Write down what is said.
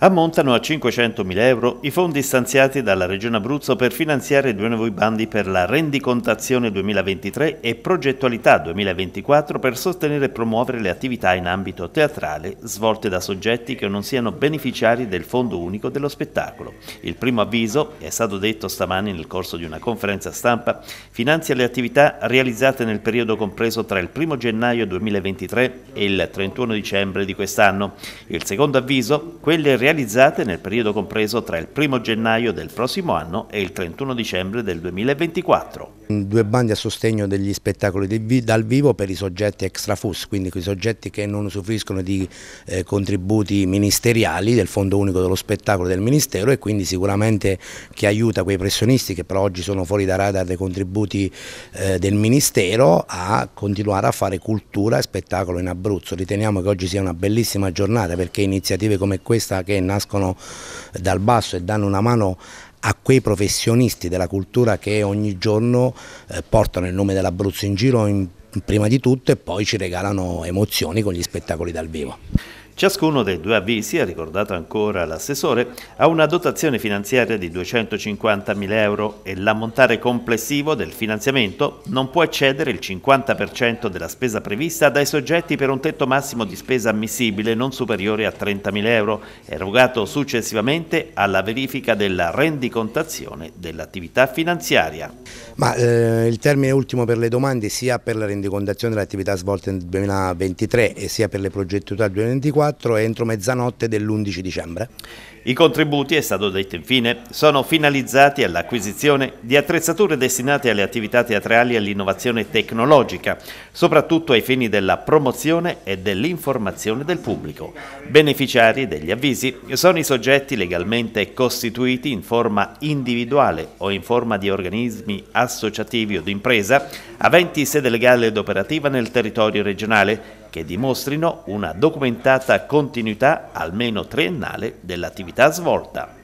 Ammontano a 500.000 euro i fondi stanziati dalla Regione Abruzzo per finanziare due nuovi bandi per la rendicontazione 2023 e progettualità 2024 per sostenere e promuovere le attività in ambito teatrale svolte da soggetti che non siano beneficiari del Fondo Unico dello Spettacolo. Il primo avviso, è stato detto stamani nel corso di una conferenza stampa, finanzia le attività realizzate nel periodo compreso tra il 1 gennaio 2023 e il 31 dicembre di quest'anno. Il secondo avviso, quelle realizzate realizzate nel periodo compreso tra il 1 gennaio del prossimo anno e il 31 dicembre del 2024 due bandi a sostegno degli spettacoli dal vivo per i soggetti extrafus, quindi quei soggetti che non usufruiscono di eh, contributi ministeriali del Fondo Unico dello Spettacolo del Ministero e quindi sicuramente che aiuta quei pressionisti che però oggi sono fuori da radar dei contributi eh, del Ministero a continuare a fare cultura e spettacolo in Abruzzo. Riteniamo che oggi sia una bellissima giornata perché iniziative come questa che nascono dal basso e danno una mano a quei professionisti della cultura che ogni giorno eh, portano il nome dell'Abruzzo in giro in, prima di tutto e poi ci regalano emozioni con gli spettacoli dal vivo. Ciascuno dei due avvisi, ha ricordato ancora l'assessore, ha una dotazione finanziaria di 250.000 euro e l'ammontare complessivo del finanziamento non può eccedere il 50% della spesa prevista dai soggetti per un tetto massimo di spesa ammissibile non superiore a 30.000 euro, erogato successivamente alla verifica della rendicontazione dell'attività finanziaria. Ma eh, il termine ultimo per le domande sia per la rendicontazione dell'attività svolta nel 2023 e sia per le progettualità 2024 2024 entro mezzanotte dell'11 dicembre. I contributi, è stato detto infine, sono finalizzati all'acquisizione di attrezzature destinate alle attività teatrali e all'innovazione tecnologica, soprattutto ai fini della promozione e dell'informazione del pubblico. Beneficiari degli avvisi sono i soggetti legalmente costituiti in forma individuale o in forma di organismi associativi o d'impresa, aventi sede legale ed operativa nel territorio regionale che dimostrino una documentata continuità almeno triennale dell'attività svolta.